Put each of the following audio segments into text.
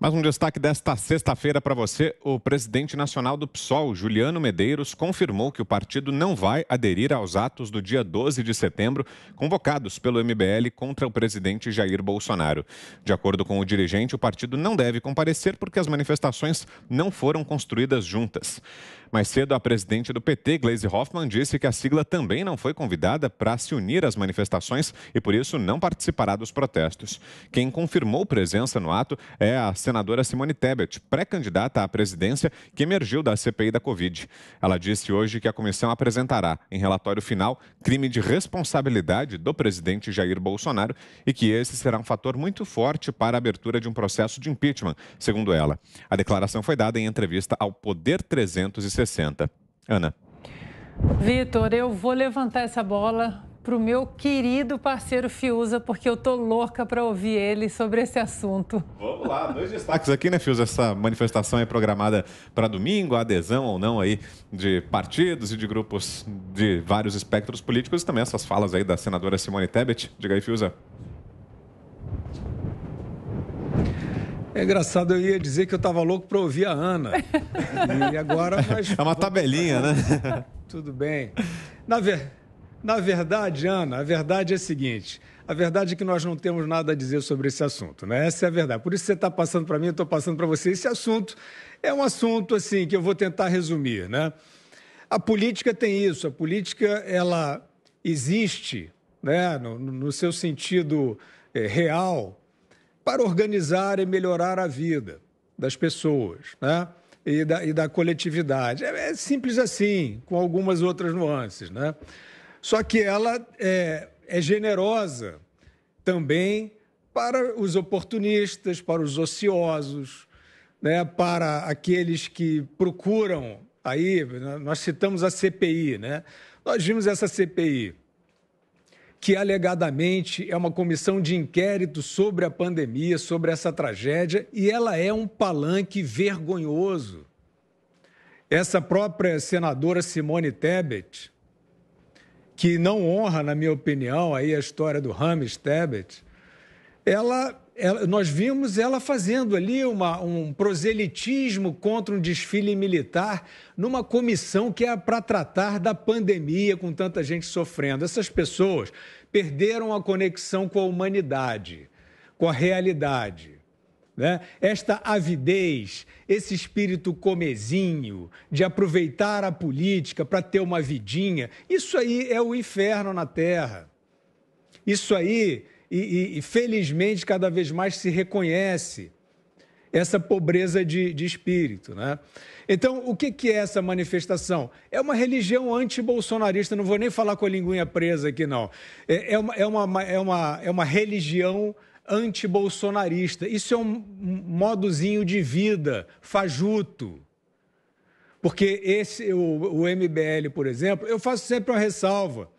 Mais um destaque desta sexta-feira para você. O presidente nacional do PSOL, Juliano Medeiros, confirmou que o partido não vai aderir aos atos do dia 12 de setembro, convocados pelo MBL contra o presidente Jair Bolsonaro. De acordo com o dirigente, o partido não deve comparecer porque as manifestações não foram construídas juntas. Mais cedo, a presidente do PT, Gleisi Hoffmann, disse que a sigla também não foi convidada para se unir às manifestações e, por isso, não participará dos protestos. Quem confirmou presença no ato é a senadora Simone Tebet, pré-candidata à presidência que emergiu da CPI da Covid. Ela disse hoje que a comissão apresentará, em relatório final, crime de responsabilidade do presidente Jair Bolsonaro e que esse será um fator muito forte para a abertura de um processo de impeachment, segundo ela. A declaração foi dada em entrevista ao Poder 360. 160. Ana. Vitor, eu vou levantar essa bola para o meu querido parceiro Fiuza, porque eu tô louca para ouvir ele sobre esse assunto. Vamos lá, dois destaques aqui, né, Fiuza? Essa manifestação é programada para domingo, a adesão ou não aí de partidos e de grupos de vários espectros políticos, e também essas falas aí da senadora Simone Tebet. Diga aí, Fiuza. É engraçado, eu ia dizer que eu estava louco para ouvir a Ana. E agora mas... É uma tabelinha, né? Tudo bem. Na, ver... Na verdade, Ana, a verdade é a seguinte. A verdade é que nós não temos nada a dizer sobre esse assunto, né? Essa é a verdade. Por isso você está passando para mim, eu estou passando para você. Esse assunto é um assunto, assim, que eu vou tentar resumir, né? A política tem isso. A política, ela existe, né? No, no seu sentido é, real, para organizar e melhorar a vida das pessoas né? e, da, e da coletividade. É, é, simples assim, com algumas outras nuances. Né? Só que ela é, é generosa também para os oportunistas, para os ociosos, né, para aqueles que procuram aí, nós citamos a CPI, né? Nós vimos essa CPI que alegadamente é uma comissão de inquérito sobre a pandemia, sobre essa tragédia, e ela é um palanque vergonhoso. Essa própria senadora Simone Tebet, que não honra, na minha opinião, aí a história do Rames Tebet, ela ela, nós vimos ela fazendo ali uma, um proselitismo contra um desfile militar numa comissão que é para tratar da pandemia, com tanta gente sofrendo. Essas pessoas perderam a conexão com a humanidade, com a realidade. Né? Esta avidez, esse espírito comezinho de aproveitar a política para ter uma vidinha, isso aí é o inferno na Terra. Isso aí e, e, e felizmente cada vez mais se reconhece essa pobreza de, de espírito. Né? Então, o que, que é essa manifestação? É uma religião anti-bolsonarista, não vou nem falar com a linguinha presa aqui, não. É, é, uma, é, uma, é, uma, é uma religião anti-bolsonarista. Isso é um modozinho de vida, fajuto. Porque esse, o, o MBL, por exemplo, eu faço sempre uma ressalva.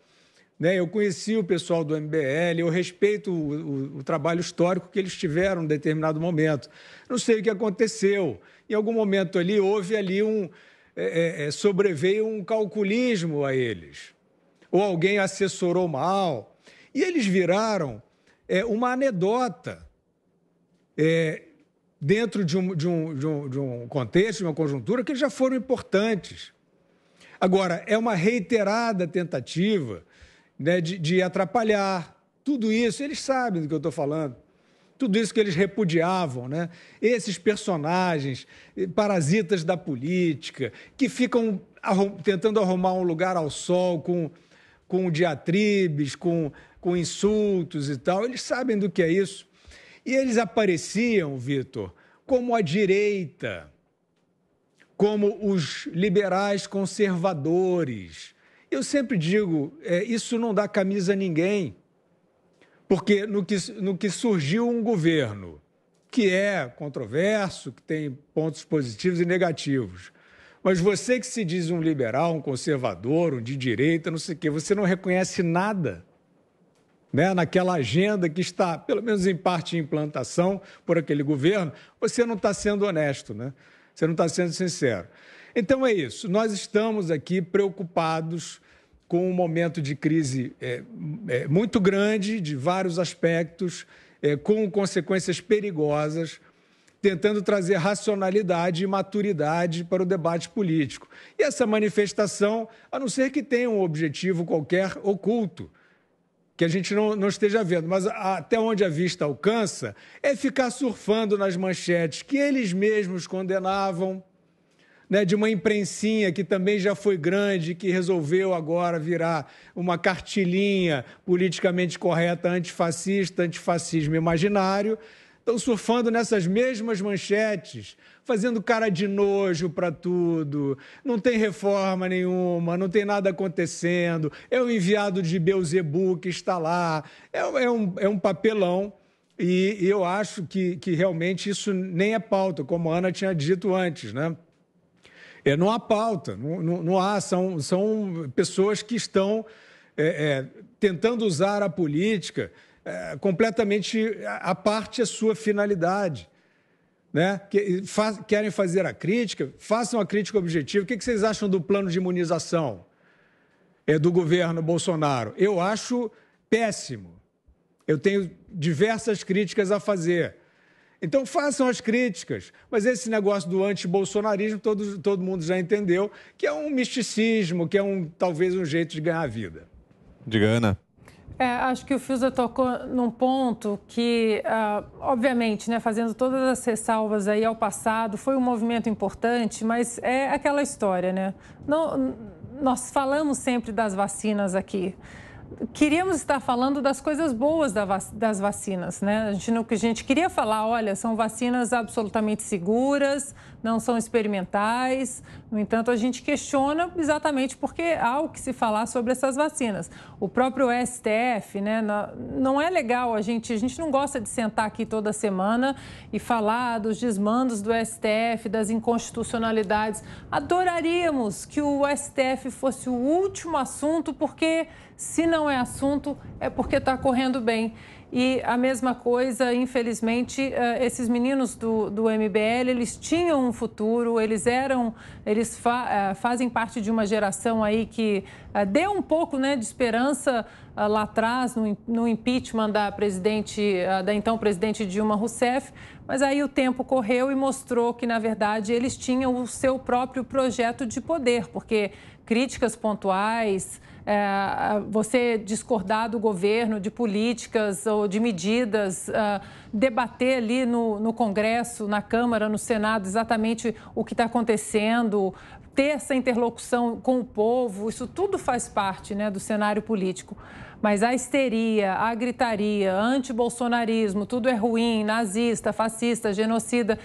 Né? Eu conheci o pessoal do MBL, eu respeito o, o, o trabalho histórico que eles tiveram em determinado momento. Não sei o que aconteceu. Em algum momento ali houve ali um é, é, é, sobreveio um calculismo a eles, ou alguém assessorou mal, e eles viraram é, uma anedota é, dentro de um, de, um, de, um, de um contexto, de uma conjuntura, que eles já foram importantes. Agora, é uma reiterada tentativa né, de, de atrapalhar. Tudo isso, eles sabem do que eu estou falando tudo isso que eles repudiavam, né? Esses personagens, eh, parasitas da política, que ficam arrum tentando arrumar um lugar ao sol com, com diatribes, com, com insultos e tal, eles sabem do que é isso. E eles apareciam, Vitor, como a direita, como os liberais conservadores, eu sempre digo, é, isso não dá camisa a ninguém, porque no que, no que surgiu um governo que é controverso, que tem pontos positivos e negativos, mas você que se diz um liberal, um conservador, um de direita, não sei o quê, você não reconhece nada né, naquela agenda que está, pelo menos em parte, em implantação por aquele governo, você não está sendo honesto, né? você não está sendo sincero. Então é isso. Nós estamos aqui preocupados com um momento de crise é, é, muito grande, de vários aspectos, é, com consequências perigosas, tentando trazer racionalidade e maturidade para o debate político. E essa manifestação, a não ser que tenha um objetivo qualquer oculto, que a gente não, não esteja vendo, mas até onde a vista alcança, é ficar surfando nas manchetes que eles mesmos condenavam né, de uma imprensinha que também já foi grande, que resolveu agora virar uma cartilinha politicamente correta antifascista, antifascismo imaginário, estão surfando nessas mesmas manchetes, fazendo cara de nojo para tudo, não tem reforma nenhuma, não tem nada acontecendo, é o enviado de Beuzebu que está lá, é, é, um, é um papelão. E eu acho que, que realmente isso nem é pauta, como a Ana tinha dito antes, né? É, não há pauta, não, não, não, há, são, são pessoas que estão é, é, tentando usar a política é, completamente à parte a é sua finalidade. Né? Que, faz, querem fazer a crítica, façam a crítica objetiva. O que, que vocês acham do plano de imunização é, do governo Bolsonaro? Eu acho péssimo. Eu tenho diversas críticas a fazer. Então façam as críticas, mas esse negócio do anti-bolsonarismo todo, todo mundo já entendeu que é um misticismo, que é um talvez um jeito de ganhar vida. Diga, Ana. É, acho que o Fiusa tocou num ponto que, ah, obviamente, né, fazendo todas as ressalvas aí ao passado, foi um movimento importante, mas é aquela história, né? Não, nós falamos sempre das vacinas aqui queríamos estar falando das coisas boas das vacinas, né? A gente, a gente queria falar, olha, são vacinas absolutamente seguras, não são experimentais. No entanto, a gente questiona exatamente porque há o que se falar sobre essas vacinas. O próprio STF, né, não é legal a gente, a gente não gosta de sentar aqui toda semana e falar dos desmandos do STF, das inconstitucionalidades. Adoraríamos que o STF fosse o último assunto, porque se não é assunto, é porque está correndo bem. E a mesma coisa, infelizmente, eh, esses meninos do, do MBL, eles tinham um futuro, eles eram, eles fa eh, fazem parte de uma geração aí que eh, deu um pouco né, de esperança lá atrás, no, no impeachment da presidente, da então presidente Dilma Rousseff, mas aí o tempo correu e mostrou que, na verdade, eles tinham o seu próprio projeto de poder, porque críticas pontuais, é, você discordar do governo, de políticas ou de medidas, é, debater ali no, no Congresso, na Câmara, no Senado, exatamente o que está acontecendo, ter essa interlocução com o povo, isso tudo faz parte né, do cenário político. Mas a histeria, a gritaria, anti-bolsonarismo, tudo é ruim, nazista, fascista, genocida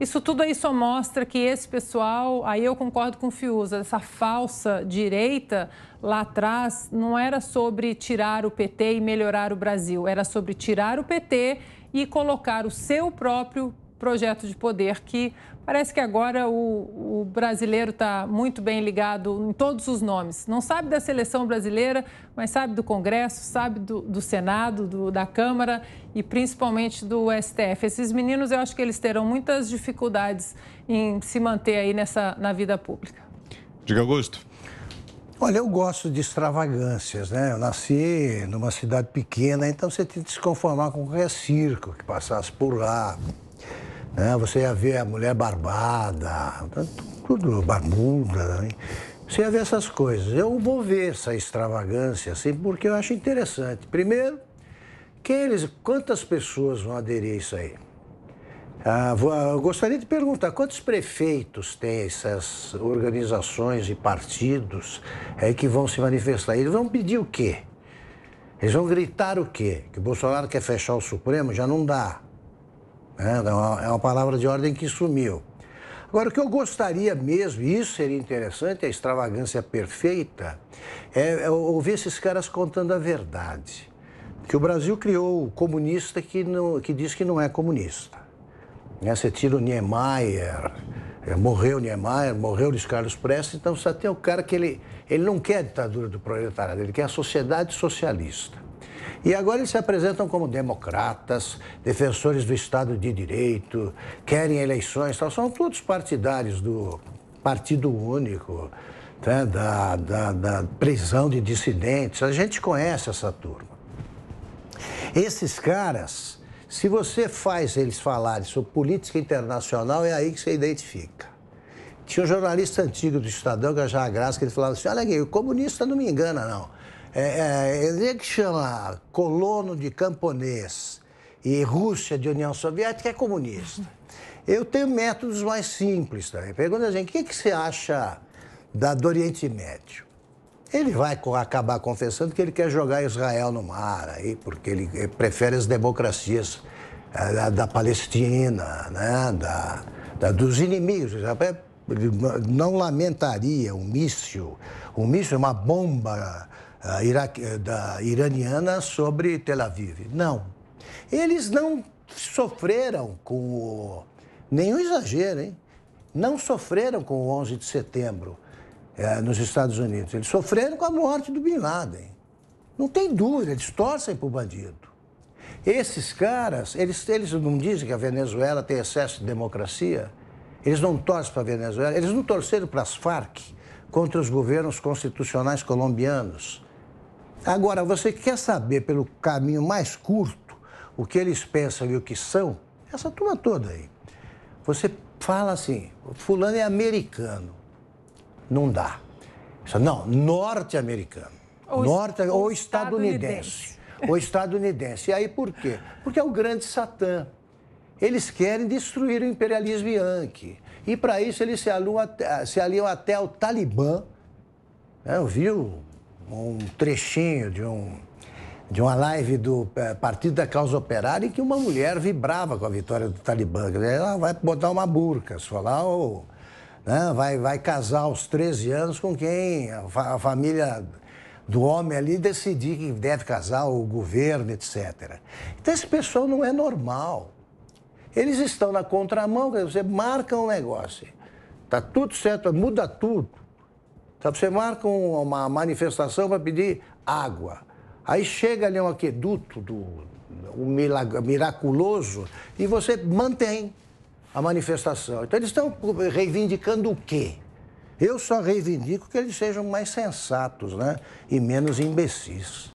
isso tudo aí só mostra que esse pessoal, aí eu concordo com o Fiuza, essa falsa direita lá atrás não era sobre tirar o PT e melhorar o Brasil, era sobre tirar o PT e colocar o seu próprio projeto de poder que parece que agora o, o brasileiro está muito bem ligado em todos os nomes. Não sabe da seleção brasileira, mas sabe do Congresso, sabe do, do Senado, do, da Câmara e principalmente do STF. Esses meninos, eu acho que eles terão muitas dificuldades em se manter aí nessa, na vida pública. Diga, Augusto. Olha, eu gosto de extravagâncias, né? Eu nasci numa cidade pequena, então você tinha que se conformar com qualquer circo que passasse por lá, né? Você ia ver a mulher barbada, tudo barbuda. Né? Você ia ver essas coisas. Eu vou ver essa extravagância, assim, porque eu acho interessante. Primeiro, que eles, quantas pessoas vão aderir a isso aí? Ah, vou, eu gostaria de perguntar, quantos prefeitos tem essas organizações e partidos é, que vão se manifestar? Eles vão pedir o quê? Eles vão gritar o quê? Que o Bolsonaro quer fechar o Supremo? Já não dá. É, é, uma, é uma palavra de ordem que sumiu. Agora, o que eu gostaria mesmo, e isso seria interessante, a extravagância perfeita, é, é ouvir esses caras contando a verdade. Que o Brasil criou o comunista que, não, que diz que não é comunista. Né? Você tira o Niemeyer, é, morreu Niemeyer, morreu Luiz Carlos Prestes, então você tem o cara que ele, ele não quer a ditadura do proletariado, ele quer a sociedade socialista. E agora eles se apresentam como democratas, defensores do Estado de Direito, querem eleições, tal. são todos partidários do Partido Único, né, da, da, da prisão de dissidentes. A gente conhece essa turma. Esses caras, se você faz eles falarem sobre política internacional, é aí que você identifica. Tinha um jornalista antigo do Estadão, que já graça, que ele falava assim: olha aqui, o comunista não me engana, não. É, é, ele é que chama colono de camponês e Rússia de União Soviética é comunista. Eu tenho métodos mais simples também. Pergunta a assim, gente, o que, que você acha da, do Oriente Médio? Ele vai acabar confessando que ele quer jogar Israel no mar, aí, porque ele eh, prefere as democracias eh, da, da Palestina, né? da, da, dos inimigos. Ele não lamentaria um míssil. Um míssil é uma bomba uh, da iraniana sobre Tel Aviv. Não. Eles não sofreram com o, nenhum exagero, hein? Não sofreram com o 11 de setembro uh, nos Estados Unidos. Eles sofreram com a morte do Bin Laden. Não tem dúvida, eles torcem para o bandido. Esses caras, eles, eles não dizem que a Venezuela tem excesso de democracia. Eles não torcem para a Venezuela, eles não torceram para as Farc contra os governos constitucionais colombianos. Agora, você quer saber pelo caminho mais curto o que eles pensam e o que são? Essa turma toda aí. Você fala assim, fulano é americano. Não dá. Não, norte-americano. Ou, norte, ou, estadunidense. Ou estadunidense. E aí por quê? Porque é o grande Satã. Eles querem destruir o imperialismo Yankee. E para isso eles se, aluam, se aliam até ao Talibã. ouviu é, um trechinho de, um, de uma live do eh, Partido da Causa Operária em que uma mulher vibrava com a vitória do Talibã. Ela vai botar uma burca, falar, ou, né, vai, vai casar aos 13 anos com quem a, fa a família do homem ali decidir que deve casar, o governo, etc. Então, esse pessoal não é normal. Eles estão na contramão, você marca um negócio, está tudo certo, muda tudo. Então você marca uma manifestação para pedir água. Aí chega ali um aqueduto do um milag, miraculoso e você mantém a manifestação. Então eles estão reivindicando o quê? Eu só reivindico que eles sejam mais sensatos né? e menos imbecis.